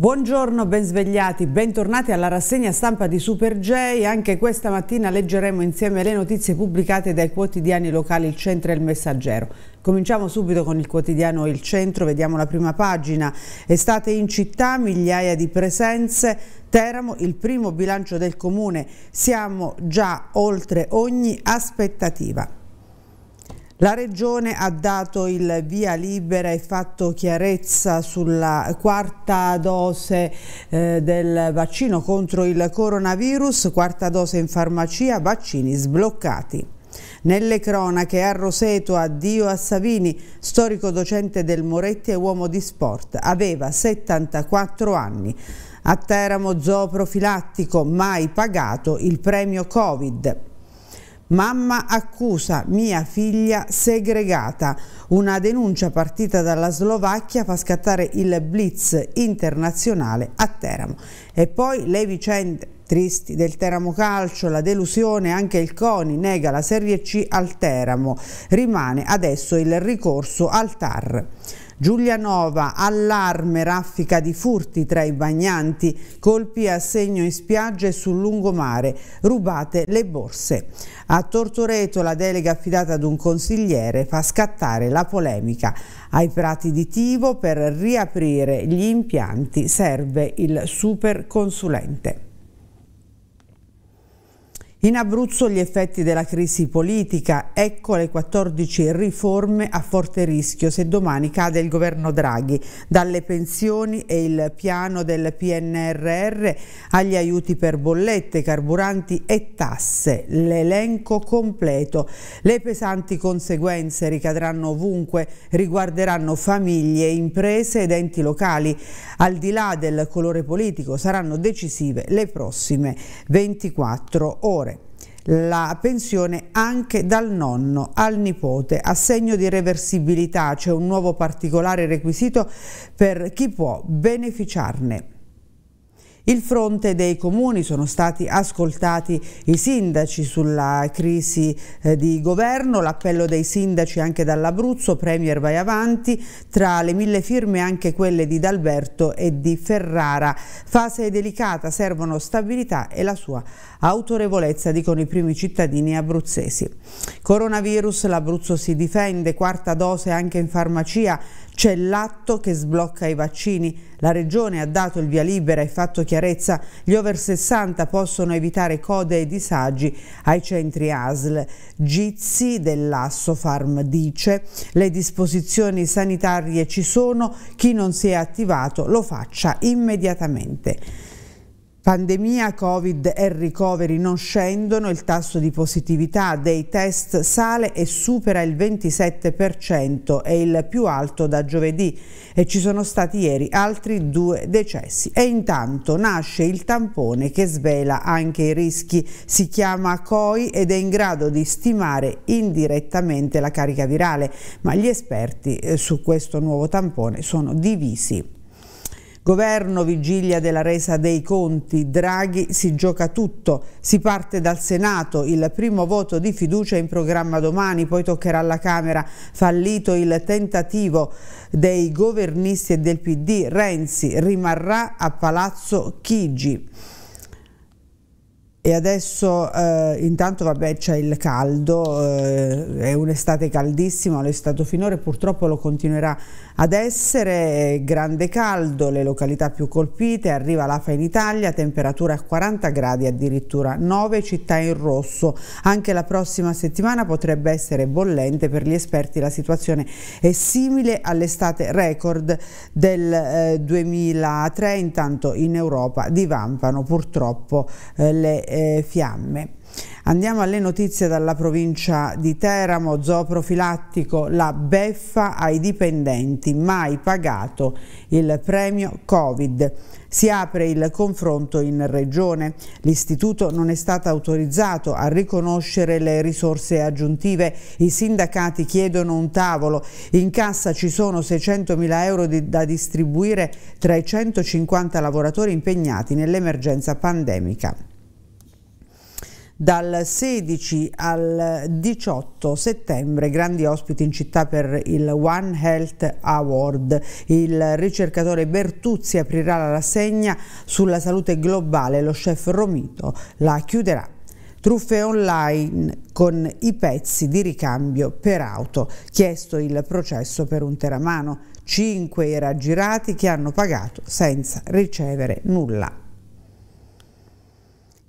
Buongiorno, ben svegliati, bentornati alla rassegna stampa di Super J. Anche questa mattina leggeremo insieme le notizie pubblicate dai quotidiani locali Il Centro e Il Messaggero. Cominciamo subito con il quotidiano Il Centro, vediamo la prima pagina. Estate in città, migliaia di presenze, Teramo, il primo bilancio del comune. Siamo già oltre ogni aspettativa. La Regione ha dato il via libera e fatto chiarezza sulla quarta dose eh, del vaccino contro il coronavirus, quarta dose in farmacia, vaccini sbloccati. Nelle cronache a Roseto, addio a Savini, storico docente del Moretti e uomo di sport, aveva 74 anni. A Teramo zooprofilattico, mai pagato il premio Covid. Mamma accusa mia figlia segregata. Una denuncia partita dalla Slovacchia fa scattare il blitz internazionale a Teramo. E poi le vicende tristi del Teramo Calcio, la delusione, anche il CONI nega la Serie C al Teramo. Rimane adesso il ricorso al TAR. Giulianova, allarme, raffica di furti tra i bagnanti, colpi a segno in spiaggia e sul lungomare, rubate le borse. A Tortoreto la delega affidata ad un consigliere fa scattare la polemica. Ai prati di Tivo per riaprire gli impianti serve il super consulente. In Abruzzo gli effetti della crisi politica, ecco le 14 riforme a forte rischio se domani cade il governo Draghi, dalle pensioni e il piano del PNRR agli aiuti per bollette, carburanti e tasse, l'elenco completo. Le pesanti conseguenze ricadranno ovunque, riguarderanno famiglie, imprese ed enti locali. Al di là del colore politico saranno decisive le prossime 24 ore la pensione anche dal nonno al nipote, assegno di reversibilità, cioè un nuovo particolare requisito per chi può beneficiarne. Il fronte dei comuni sono stati ascoltati i sindaci sulla crisi eh, di governo, l'appello dei sindaci anche dall'Abruzzo, Premier vai avanti, tra le mille firme anche quelle di D'Alberto e di Ferrara. Fase delicata, servono stabilità e la sua autorevolezza, dicono i primi cittadini abruzzesi. Coronavirus, l'Abruzzo si difende, quarta dose anche in farmacia, c'è l'atto che sblocca i vaccini. La Regione ha dato il via libera e fatto chiarezza. Gli over 60 possono evitare code e disagi ai centri ASL. Gizzi dell'Assofarm dice le disposizioni sanitarie ci sono, chi non si è attivato lo faccia immediatamente. Pandemia, Covid e ricoveri non scendono, il tasso di positività dei test sale e supera il 27%, è il più alto da giovedì e ci sono stati ieri altri due decessi. E intanto nasce il tampone che svela anche i rischi, si chiama COI ed è in grado di stimare indirettamente la carica virale, ma gli esperti eh, su questo nuovo tampone sono divisi. Governo vigilia della resa dei conti, Draghi si gioca tutto, si parte dal Senato, il primo voto di fiducia in programma domani, poi toccherà alla Camera, fallito il tentativo dei governisti e del PD, Renzi rimarrà a Palazzo Chigi. E adesso eh, intanto vabbè c'è il caldo, eh, è un'estate caldissima, lo è stato finora e purtroppo lo continuerà ad essere, grande caldo, le località più colpite, arriva l'AFA in Italia, temperatura a 40 gradi addirittura, 9 città in rosso, anche la prossima settimana potrebbe essere bollente per gli esperti, la situazione è simile all'estate record del eh, 2003, intanto in Europa divampano purtroppo eh, le eh, fiamme. Andiamo alle notizie dalla provincia di Teramo, zooprofilattico, la beffa ai dipendenti, mai pagato il premio Covid. Si apre il confronto in regione. L'istituto non è stato autorizzato a riconoscere le risorse aggiuntive. I sindacati chiedono un tavolo. In cassa ci sono 600.000 euro di, da distribuire tra i 150 lavoratori impegnati nell'emergenza pandemica dal 16 al 18 settembre grandi ospiti in città per il One Health Award. Il ricercatore Bertuzzi aprirà la rassegna sulla salute globale, lo chef Romito la chiuderà. Truffe online con i pezzi di ricambio per auto, chiesto il processo per un teramano. Cinque era girati che hanno pagato senza ricevere nulla.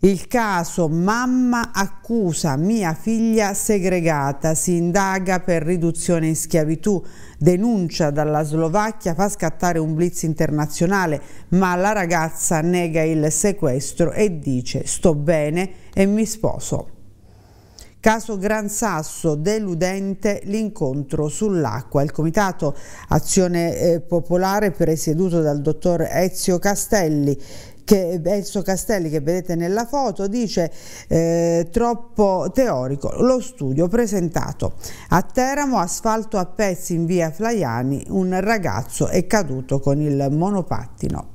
Il caso mamma accusa mia figlia segregata, si indaga per riduzione in schiavitù, denuncia dalla Slovacchia fa scattare un blitz internazionale, ma la ragazza nega il sequestro e dice sto bene e mi sposo. Caso Gran Sasso, deludente l'incontro sull'acqua. Il Comitato Azione eh, Popolare presieduto dal dottor Ezio Castelli che Enzo Castelli che vedete nella foto dice eh, troppo teorico lo studio presentato a Teramo asfalto a pezzi in via Flaiani un ragazzo è caduto con il monopattino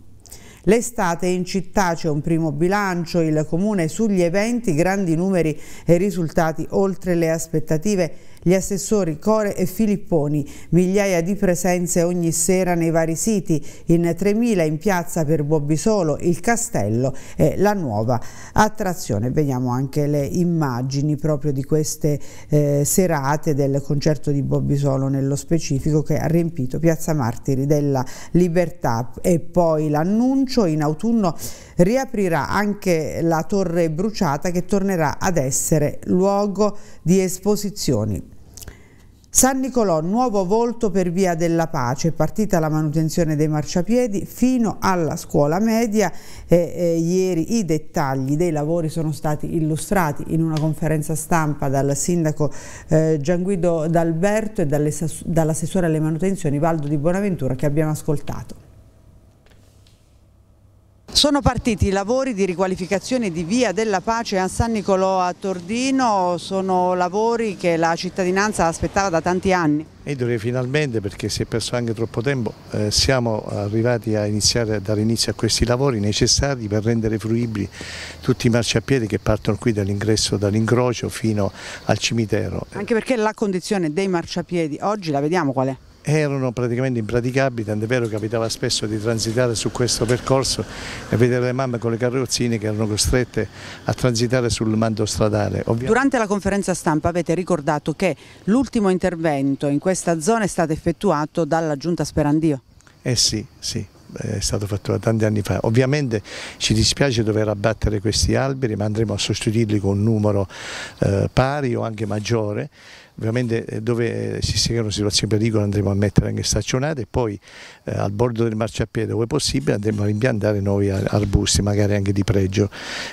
L'estate in città c'è un primo bilancio, il comune sugli eventi, grandi numeri e risultati oltre le aspettative gli assessori Core e Filipponi, migliaia di presenze ogni sera nei vari siti, in 3.000 in piazza per Bobbisolo, il Castello e la nuova attrazione. Vediamo anche le immagini proprio di queste eh, serate del concerto di Bobbisolo nello specifico che ha riempito Piazza Martiri della Libertà e poi l'annuncio in autunno riaprirà anche la Torre Bruciata che tornerà ad essere luogo di esposizioni San Nicolò, nuovo volto per via della pace, partita la manutenzione dei marciapiedi fino alla scuola media. Eh, eh, ieri i dettagli dei lavori sono stati illustrati in una conferenza stampa dal sindaco eh, Gianguido D'Alberto e dall'assessore alle manutenzioni Valdo Di Bonaventura che abbiamo ascoltato. Sono partiti i lavori di riqualificazione di Via della Pace a San Nicolò a Tordino, sono lavori che la cittadinanza aspettava da tanti anni. E direi finalmente perché si è perso anche troppo tempo, eh, siamo arrivati a iniziare a dare inizio a questi lavori necessari per rendere fruibili tutti i marciapiedi che partono qui dall'ingresso dall'incrocio fino al cimitero. Anche perché la condizione dei marciapiedi oggi la vediamo qual è? erano praticamente impraticabili, tant'è vero che capitava spesso di transitare su questo percorso e vedere le mamme con le carrozzine che erano costrette a transitare sul mando stradale. Ovviamente... Durante la conferenza stampa avete ricordato che l'ultimo intervento in questa zona è stato effettuato dalla Giunta Sperandio. Eh sì, sì, è stato fatto da tanti anni fa. Ovviamente ci dispiace dover abbattere questi alberi, ma andremo a sostituirli con un numero eh, pari o anche maggiore ovviamente eh, dove eh, si seguono situazioni pericolo andremo a mettere anche staccionate e poi eh, al bordo del marciapiede dove possibile andremo a impiantare nuovi arbusti magari anche di pregio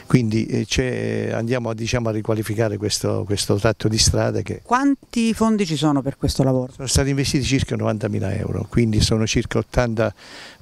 quindi eh, andiamo diciamo, a riqualificare questo, questo, tratto di strada che... Quanti fondi ci sono per questo lavoro? Sono stati investiti circa 90.000 euro quindi sono circa 80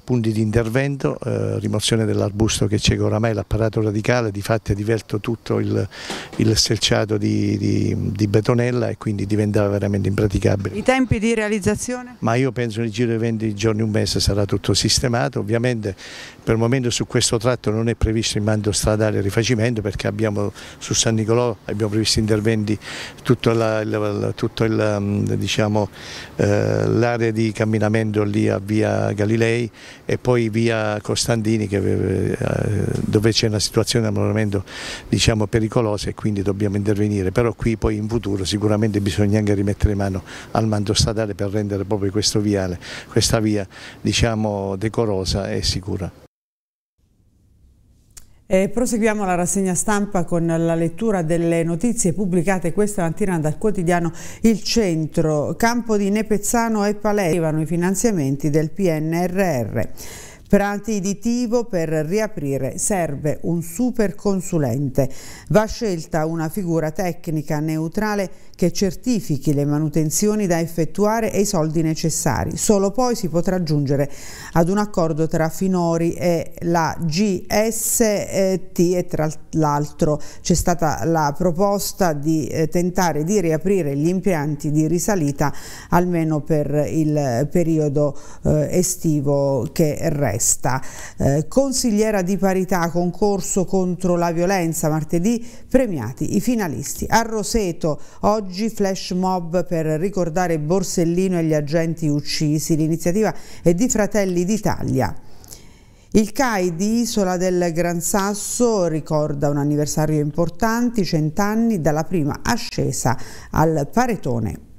punti di intervento, eh, rimozione dell'arbusto che cieca oramai l'apparato radicale, di fatto è diverto tutto il, il selciato di, di, di, betonella e quindi diventava veramente impraticabile. I tempi di realizzazione? Ma io penso nel giro di 20 giorni, un mese sarà tutto sistemato, ovviamente per il momento su questo tratto non è previsto il mando stradale rifacimento perché abbiamo su San Nicolò abbiamo previsto interventi tutta l'area mm, diciamo, eh, di camminamento lì a via Galilei, e poi via Costandini che, eh, dove c'è una situazione al diciamo, pericolosa e quindi dobbiamo intervenire, però qui poi in futuro sicuramente bisogna anche rimettere mano al mando statale per rendere proprio questo viale, questa via diciamo, decorosa e sicura. Eh, proseguiamo la rassegna stampa con la lettura delle notizie pubblicate questa mattina dal quotidiano Il Centro. Campo di Nepezzano e Palermo arrivano i finanziamenti del PNRR. Prati di Tivo per riaprire serve un super consulente. Va scelta una figura tecnica neutrale che certifichi le manutenzioni da effettuare e i soldi necessari. Solo poi si potrà giungere ad un accordo tra Finori e la GST e tra l'altro c'è stata la proposta di eh, tentare di riaprire gli impianti di risalita almeno per il periodo eh, estivo che resta protesta. Eh, consigliera di parità, concorso contro la violenza, martedì premiati i finalisti. A Roseto, oggi flash mob per ricordare Borsellino e gli agenti uccisi. L'iniziativa è di Fratelli d'Italia. Il CAI di Isola del Gran Sasso ricorda un anniversario importante, cent'anni dalla prima ascesa al paretone.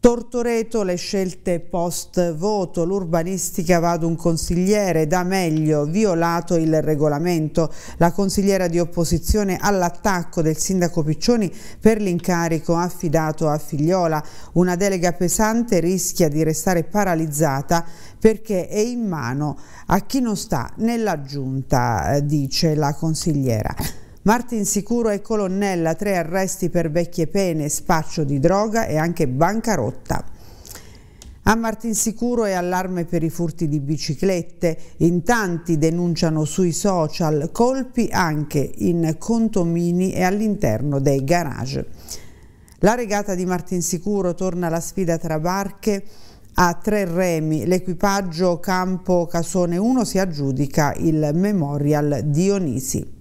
Tortoreto le scelte post voto, l'urbanistica va ad un consigliere, da meglio violato il regolamento. La consigliera di opposizione all'attacco del sindaco Piccioni per l'incarico affidato a Figliola. Una delega pesante rischia di restare paralizzata perché è in mano a chi non sta nella giunta, eh, dice la consigliera. Martin Sicuro e Colonnella, tre arresti per vecchie pene, spaccio di droga e anche bancarotta. A Martin Sicuro è allarme per i furti di biciclette, in tanti denunciano sui social colpi anche in contomini e all'interno dei garage. La regata di Martin Sicuro torna alla sfida tra barche a tre remi, l'equipaggio Campo Casone 1 si aggiudica il Memorial Dionisi.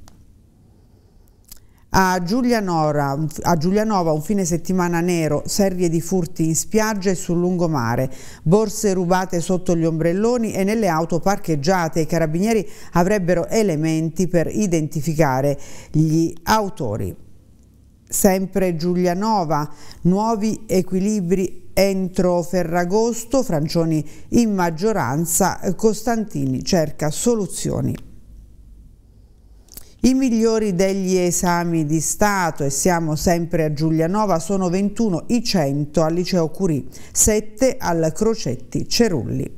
A Giulianova, a Giulianova, un fine settimana nero, serie di furti in spiaggia e sul lungomare, borse rubate sotto gli ombrelloni e nelle auto parcheggiate. I carabinieri avrebbero elementi per identificare gli autori. Sempre Giulianova, nuovi equilibri entro Ferragosto, Francioni in maggioranza, Costantini cerca soluzioni i migliori degli esami di Stato, e siamo sempre a Giulianova, sono 21 i 100 al Liceo Curie, 7 al Crocetti Cerulli.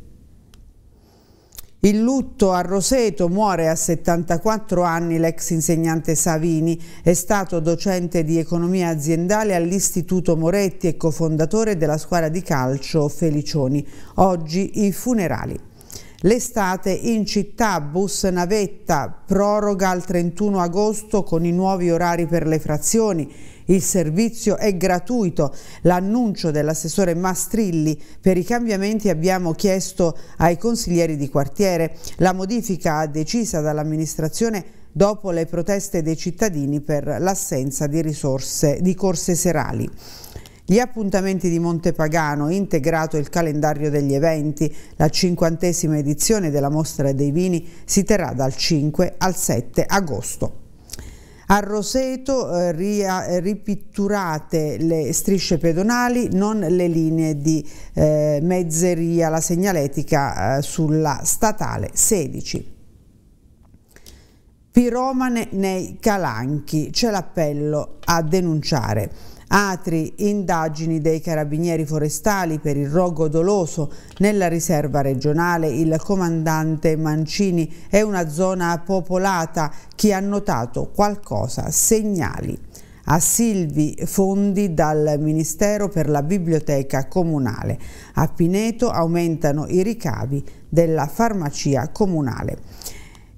Il lutto a Roseto muore a 74 anni l'ex insegnante Savini, è stato docente di economia aziendale all'Istituto Moretti e cofondatore della squadra di calcio Felicioni. Oggi i funerali. L'estate in città, bus navetta, proroga al 31 agosto con i nuovi orari per le frazioni. Il servizio è gratuito. L'annuncio dell'assessore Mastrilli per i cambiamenti abbiamo chiesto ai consiglieri di quartiere. La modifica decisa dall'amministrazione dopo le proteste dei cittadini per l'assenza di risorse di corse serali. Gli appuntamenti di Montepagano, integrato il calendario degli eventi, la cinquantesima edizione della Mostra dei Vini si terrà dal 5 al 7 agosto. A Roseto eh, ria, ripitturate le strisce pedonali, non le linee di eh, mezzeria, la segnaletica eh, sulla statale 16. Piromane nei calanchi, c'è l'appello a denunciare. Atri, indagini dei carabinieri forestali per il rogo doloso nella riserva regionale, il comandante Mancini è una zona popolata, chi ha notato qualcosa segnali. A Silvi fondi dal Ministero per la Biblioteca Comunale. A Pineto aumentano i ricavi della farmacia comunale.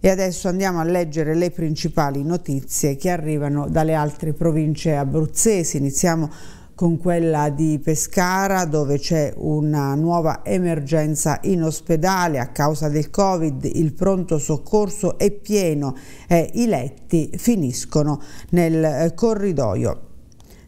E adesso andiamo a leggere le principali notizie che arrivano dalle altre province abruzzesi. Iniziamo con quella di Pescara dove c'è una nuova emergenza in ospedale a causa del Covid, il pronto soccorso è pieno e i letti finiscono nel eh, corridoio.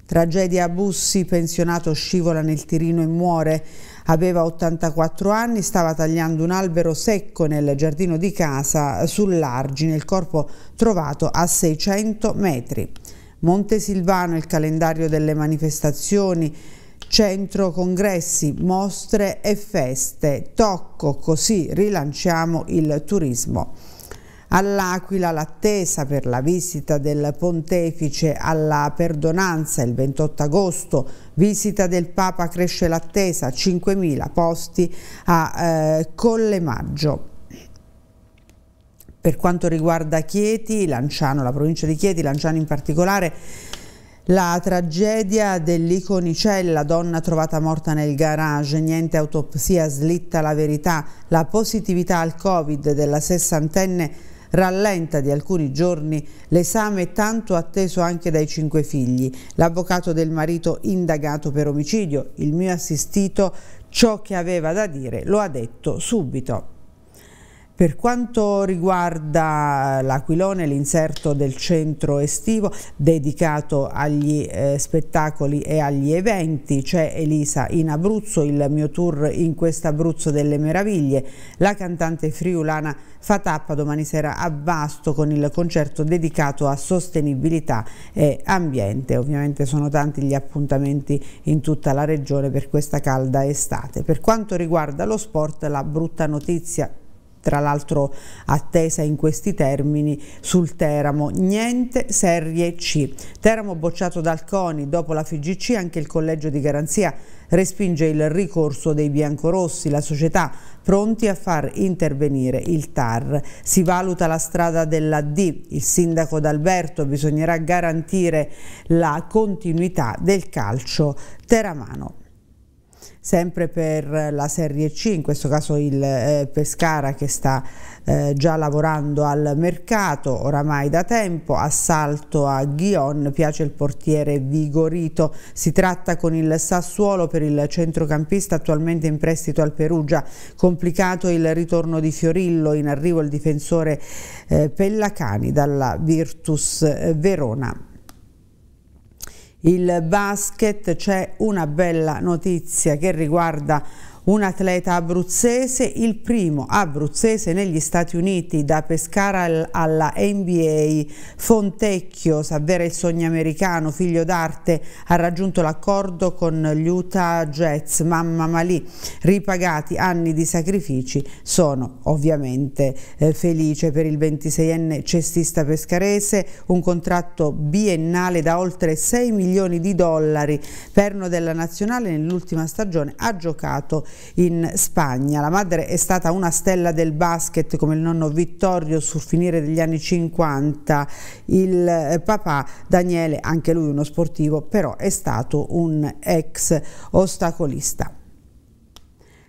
Tragedia a Bussi, pensionato scivola nel Tirino e muore. Aveva 84 anni, stava tagliando un albero secco nel giardino di casa sull'argine, il corpo trovato a 600 metri. Montesilvano, il calendario delle manifestazioni, centro congressi, mostre e feste. Tocco, così rilanciamo il turismo. All'Aquila l'attesa per la visita del pontefice alla perdonanza il 28 agosto, visita del Papa cresce l'attesa, 5.000 posti a eh, Collemaggio. Per quanto riguarda Chieti, Lanciano, la provincia di Chieti, Lanciano in particolare, la tragedia dell'iconicella, donna trovata morta nel garage, niente autopsia, slitta la verità, la positività al Covid della sessantenne rallenta di alcuni giorni l'esame tanto atteso anche dai cinque figli, l'avvocato del marito indagato per omicidio, il mio assistito, ciò che aveva da dire lo ha detto subito. Per quanto riguarda l'Aquilone, l'inserto del centro estivo dedicato agli eh, spettacoli e agli eventi, c'è Elisa in Abruzzo, il mio tour in quest'Abruzzo delle meraviglie. La cantante friulana fa tappa domani sera a Vasto con il concerto dedicato a sostenibilità e ambiente. Ovviamente sono tanti gli appuntamenti in tutta la regione per questa calda estate. Per quanto riguarda lo sport, la brutta notizia tra l'altro attesa in questi termini sul Teramo. Niente Serie C. Teramo bocciato dal CONI, dopo la FIGC anche il collegio di garanzia respinge il ricorso dei biancorossi, la società pronti a far intervenire il TAR. Si valuta la strada della D, il sindaco d'Alberto bisognerà garantire la continuità del calcio teramano sempre per la Serie C, in questo caso il eh, Pescara che sta eh, già lavorando al mercato oramai da tempo, assalto a Ghion, piace il portiere Vigorito, si tratta con il Sassuolo per il centrocampista attualmente in prestito al Perugia, complicato il ritorno di Fiorillo, in arrivo il difensore eh, Pellacani dalla Virtus eh, Verona il basket c'è una bella notizia che riguarda un atleta abruzzese, il primo abruzzese negli Stati Uniti da Pescara alla NBA. Fontecchio, Savvera il sogno americano, figlio d'arte, ha raggiunto l'accordo con gli Utah Jets, mamma Malì, ripagati anni di sacrifici, sono ovviamente eh, felice per il 26enne cestista pescarese, un contratto biennale da oltre 6 milioni di dollari, perno della nazionale nell'ultima stagione ha giocato in Spagna. La madre è stata una stella del basket come il nonno Vittorio sul finire degli anni 50, il eh, papà Daniele, anche lui uno sportivo, però è stato un ex ostacolista.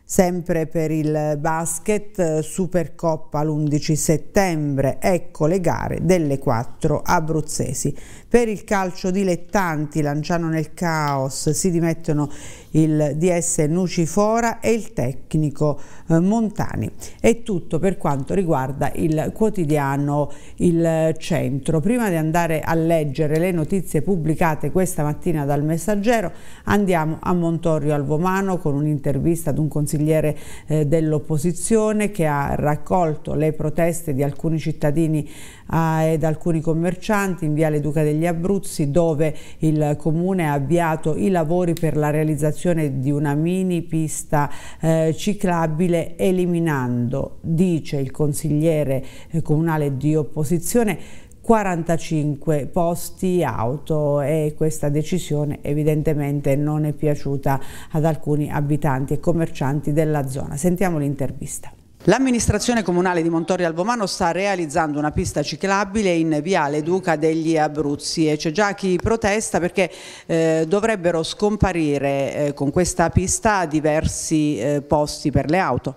Sempre per il basket, Supercoppa l'11 settembre, ecco le gare delle quattro abruzzesi. Per il calcio dilettanti, Lanciano nel caos, si dimettono il DS Nucifora e il tecnico eh, Montani. È tutto per quanto riguarda il quotidiano Il Centro. Prima di andare a leggere le notizie pubblicate questa mattina dal Messaggero, andiamo a Montorio Alvomano con un'intervista ad un consigliere consigliere eh, dell'opposizione che ha raccolto le proteste di alcuni cittadini eh, ed alcuni commercianti in Viale Duca degli Abruzzi dove il comune ha avviato i lavori per la realizzazione di una mini pista eh, ciclabile eliminando, dice il consigliere eh, comunale di opposizione, 45 posti auto e questa decisione evidentemente non è piaciuta ad alcuni abitanti e commercianti della zona. Sentiamo l'intervista. L'amministrazione comunale di Montorio Albomano sta realizzando una pista ciclabile in Viale Duca degli Abruzzi e c'è già chi protesta perché eh, dovrebbero scomparire eh, con questa pista diversi eh, posti per le auto.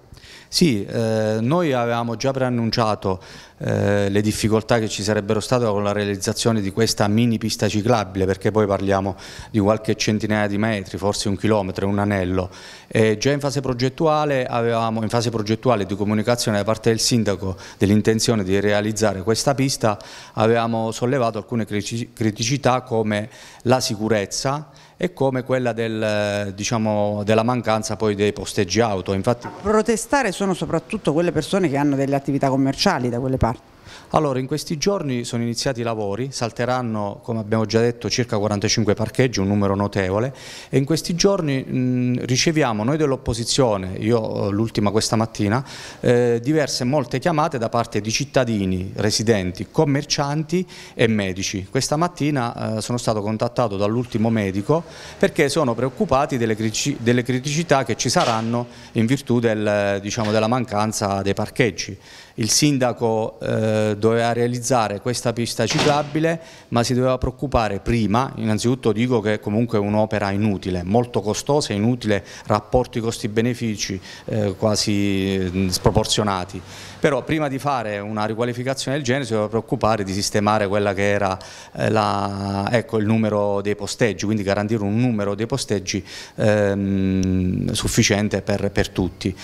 Sì, eh, noi avevamo già preannunciato eh, le difficoltà che ci sarebbero state con la realizzazione di questa mini pista ciclabile, perché poi parliamo di qualche centinaia di metri, forse un chilometro, un anello. E già in fase progettuale avevamo, in fase progettuale di comunicazione da parte del sindaco dell'intenzione di realizzare questa pista, avevamo sollevato alcune criticità come la sicurezza e come quella del, eh, diciamo, della mancanza poi dei posteggi auto. Infatti... A protestare sono soprattutto quelle persone che hanno delle attività commerciali da quelle parti. Allora, in questi giorni sono iniziati i lavori, salteranno, come abbiamo già detto, circa 45 parcheggi, un numero notevole, e in questi giorni mh, riceviamo noi dell'opposizione, io eh, l'ultima questa mattina, eh, diverse molte chiamate da parte di cittadini, residenti, commercianti e medici. Questa mattina eh, sono stato contattato dall'ultimo medico perché sono preoccupati delle, critici, delle criticità che ci saranno in virtù del, diciamo, della mancanza dei parcheggi. Il sindaco eh, doveva realizzare questa pista ciclabile ma si doveva preoccupare prima, innanzitutto dico che è comunque un'opera inutile, molto costosa, inutile, rapporti costi-benefici eh, quasi sproporzionati, però prima di fare una riqualificazione del genere si doveva preoccupare di sistemare quella che era eh, la, ecco, il numero dei posteggi, quindi garantire un numero dei posteggi ehm, sufficiente per, per tutti.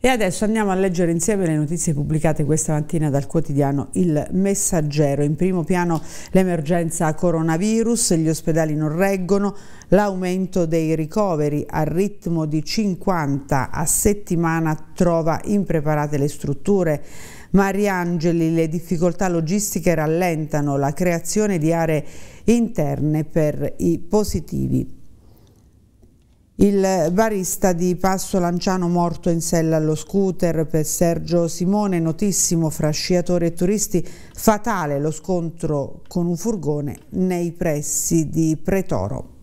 E adesso andiamo a leggere insieme le notizie pubblicate questa mattina dal quotidiano Il Messaggero. In primo piano l'emergenza coronavirus, gli ospedali non reggono, l'aumento dei ricoveri al ritmo di 50 a settimana trova impreparate le strutture. Mariangeli, le difficoltà logistiche rallentano la creazione di aree interne per i positivi. Il barista di Passo Lanciano morto in sella allo scooter per Sergio Simone, notissimo fra sciatori e turisti, fatale lo scontro con un furgone nei pressi di Pretoro.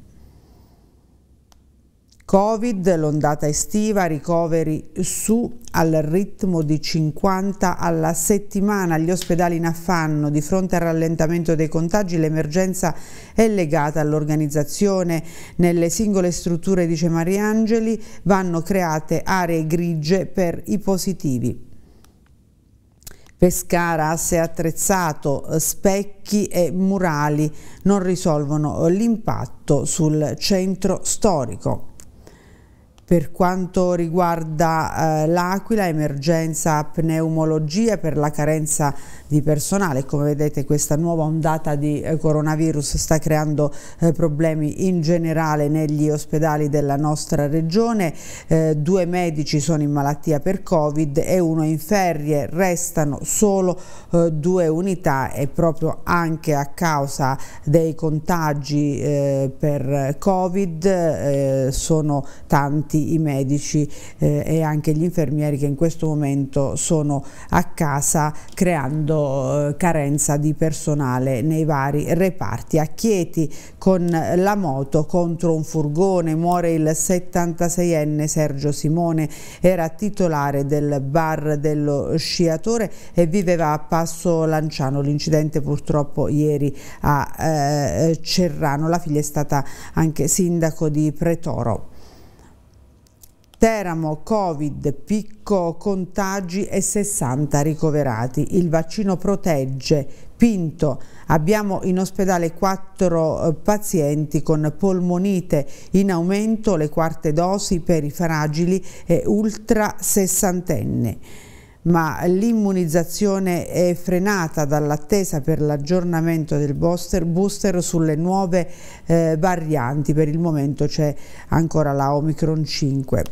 Covid, l'ondata estiva, ricoveri su al ritmo di 50 alla settimana, gli ospedali in affanno di fronte al rallentamento dei contagi, l'emergenza è legata all'organizzazione, nelle singole strutture, dice Mariangeli, vanno create aree grigie per i positivi. Pescara, asse attrezzato, specchi e murali non risolvono l'impatto sul centro storico. Per quanto riguarda eh, l'Aquila, emergenza pneumologia per la carenza di personale. Come vedete questa nuova ondata di eh, coronavirus sta creando eh, problemi in generale negli ospedali della nostra regione. Eh, due medici sono in malattia per Covid e uno in ferie. Restano solo eh, due unità e proprio anche a causa dei contagi eh, per Covid sono tanti tutti i medici eh, e anche gli infermieri che in questo momento sono a casa creando eh, carenza di personale nei vari reparti. A Chieti con la moto contro un furgone muore il 76enne Sergio Simone, era titolare del bar dello sciatore e viveva a Passo Lanciano. L'incidente purtroppo ieri a eh, Cerrano. La figlia è stata anche sindaco di Pretoro. Teramo, Covid, picco contagi e 60 ricoverati. Il vaccino protegge. Pinto, abbiamo in ospedale quattro eh, pazienti con polmonite, in aumento le quarte dosi per i fragili e ultra sessantenni ma l'immunizzazione è frenata dall'attesa per l'aggiornamento del booster, booster, sulle nuove eh, varianti. Per il momento c'è ancora la Omicron 5.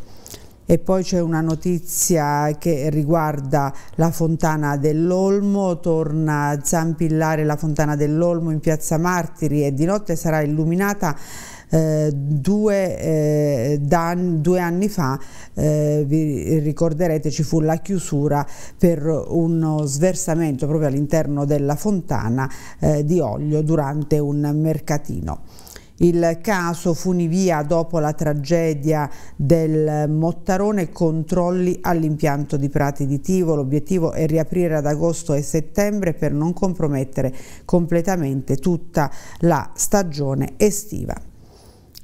E poi c'è una notizia che riguarda la Fontana dell'Olmo, torna a zampillare la Fontana dell'Olmo in Piazza Martiri e di notte sarà illuminata eh, due, eh, da, due, anni fa, eh, vi ricorderete, ci fu la chiusura per uno sversamento proprio all'interno della fontana eh, di olio durante un mercatino. Il caso funivia dopo la tragedia del Mottarone controlli all'impianto di Prati di Tivo. L'obiettivo è riaprire ad agosto e settembre per non compromettere completamente tutta la stagione estiva.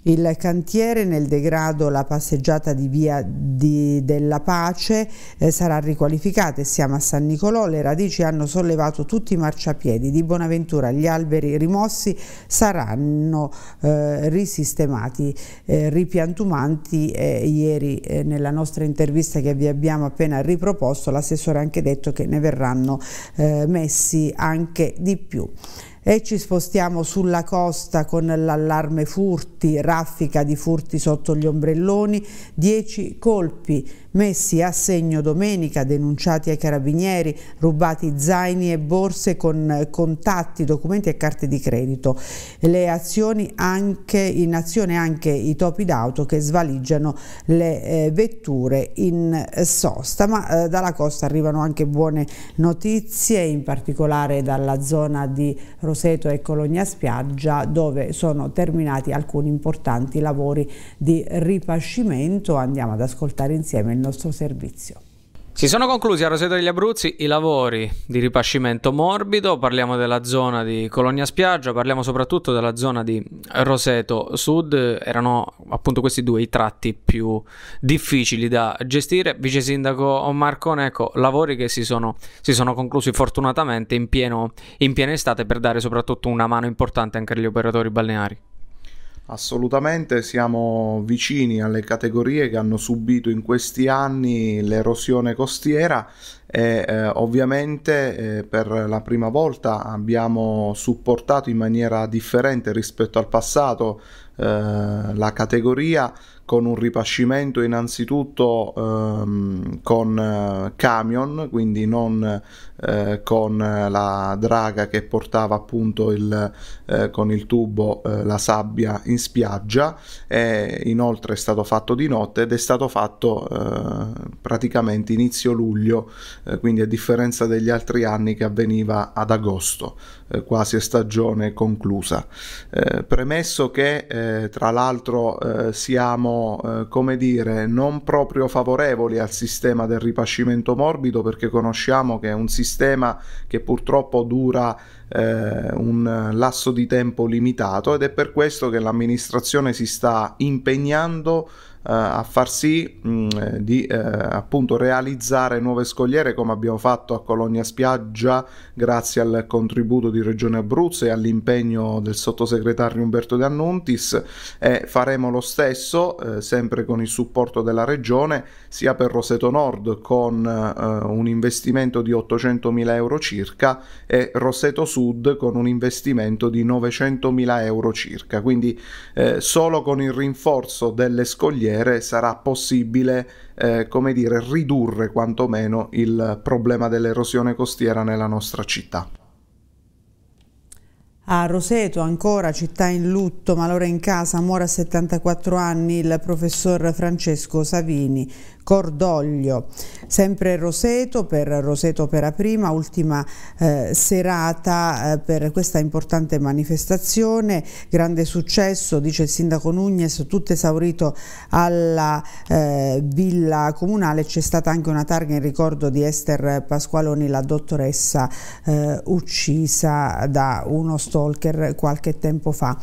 Il cantiere nel degrado La passeggiata di via di, della pace eh, sarà riqualificata e siamo a San Nicolò, le radici hanno sollevato tutti i marciapiedi di Bonaventura, gli alberi rimossi saranno eh, risistemati, eh, ripiantumanti ieri eh, nella nostra intervista che vi abbiamo appena riproposto l'assessore ha anche detto che ne verranno eh, messi anche di più e ci spostiamo sulla costa con l'allarme furti, raffica di furti sotto gli ombrelloni, 10 colpi, messi a segno domenica, denunciati ai carabinieri, rubati zaini e borse con contatti, documenti e carte di credito. Le Anche, in azione anche i topi d'auto che svaligiano le eh, vetture in sosta, ma eh, dalla costa arrivano anche buone notizie, in particolare dalla zona di Roseto e Cologna Spiaggia dove sono terminati alcuni importanti lavori di ripascimento. Andiamo ad ascoltare insieme nostro servizio. Si sono conclusi a Roseto degli Abruzzi i lavori di ripascimento morbido, parliamo della zona di Colonia Spiaggia, parliamo soprattutto della zona di Roseto Sud, erano appunto questi due i tratti più difficili da gestire. Vice Sindaco Marcone, ecco, lavori che si sono, si sono conclusi fortunatamente in, pieno, in piena estate per dare soprattutto una mano importante anche agli operatori balneari. Assolutamente siamo vicini alle categorie che hanno subito in questi anni l'erosione costiera e eh, ovviamente eh, per la prima volta abbiamo supportato in maniera differente rispetto al passato eh, la categoria con un ripascimento innanzitutto ehm, con eh, camion, quindi non eh, con la draga che portava appunto il, eh, con il tubo eh, la sabbia in spiaggia, e inoltre è stato fatto di notte ed è stato fatto eh, praticamente inizio luglio, quindi a differenza degli altri anni che avveniva ad agosto. Eh, quasi a stagione conclusa. Eh, premesso che eh, tra l'altro eh, siamo, eh, come dire, non proprio favorevoli al sistema del ripascimento morbido perché conosciamo che è un sistema che purtroppo dura un lasso di tempo limitato ed è per questo che l'amministrazione si sta impegnando eh, a far sì mh, mm, di eh, appunto realizzare nuove scogliere come abbiamo fatto a Colonia Spiaggia grazie al contributo di Regione Abruzzo e all'impegno del sottosegretario Umberto De Annuntis e faremo lo stesso eh, sempre con il supporto della Regione sia per Roseto Nord con un investimento di 800.000 euro circa e Roseto Sud con un investimento di 900.000 euro circa quindi eh, solo con il rinforzo delle scogliere giornaliere sarà possibile, eh, come dire, ridurre quantomeno il problema dell'erosione costiera nella nostra città. A Roseto, ancora città in lutto, ma l'ora in casa, muore a 74 anni il professor Francesco Savini cordoglio. Sempre Roseto per Roseto Opera Prima, ultima eh, serata eh, per questa importante manifestazione, grande successo, dice il sindaco Nugnes, tutto esaurito alla eh, villa comunale, c'è stata anche una targa in ricordo di Esther Pasqualoni, la dottoressa eh, uccisa da uno stalker qualche tempo fa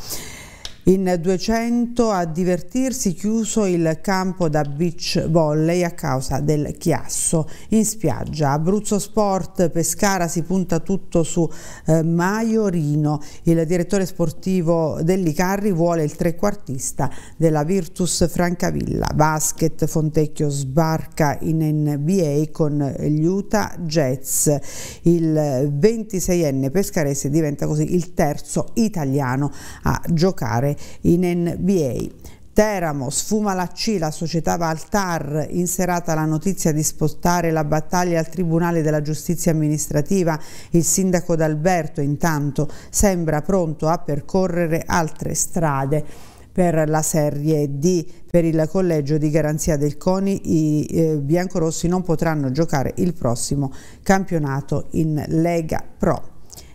in 200 a divertirsi chiuso il campo da beach volley a causa del chiasso in spiaggia. Abruzzo Sport Pescara si punta tutto su eh, Maiorino. Il direttore sportivo dell'Icarri vuole il trequartista della Virtus Francavilla. Basket Fontecchio sbarca in NBA con gli Utah Jets. Il 26enne pescarese diventa così il terzo italiano a giocare in NBA. Teramo, sfuma la C, la società Valtar, in serata la notizia di spostare la battaglia al Tribunale della Giustizia Amministrativa. Il sindaco D'Alberto intanto sembra pronto a percorrere altre strade per la Serie D. Per il collegio di garanzia del CONI i eh, biancorossi non potranno giocare il prossimo campionato in Lega Pro.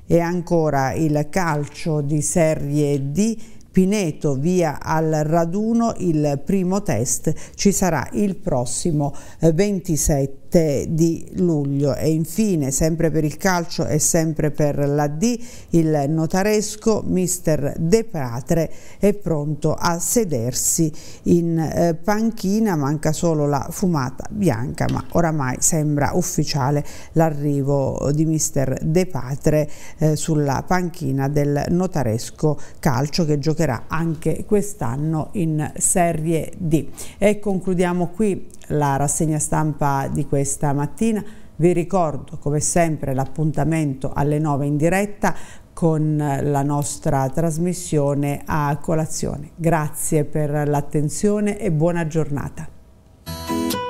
E ancora il calcio di Serie D Pineto via al raduno il primo test ci sarà il prossimo 27 eh, 7 di luglio e infine sempre per il calcio e sempre per la D il notaresco mister De Pratre è pronto a sedersi in eh, panchina manca solo la fumata bianca ma oramai sembra ufficiale l'arrivo di mister De Pratre eh, sulla panchina del notaresco calcio che giocherà anche quest'anno in Serie D e concludiamo qui la rassegna stampa di questa mattina. Vi ricordo come sempre l'appuntamento alle 9 in diretta con la nostra trasmissione a colazione. Grazie per l'attenzione e buona giornata.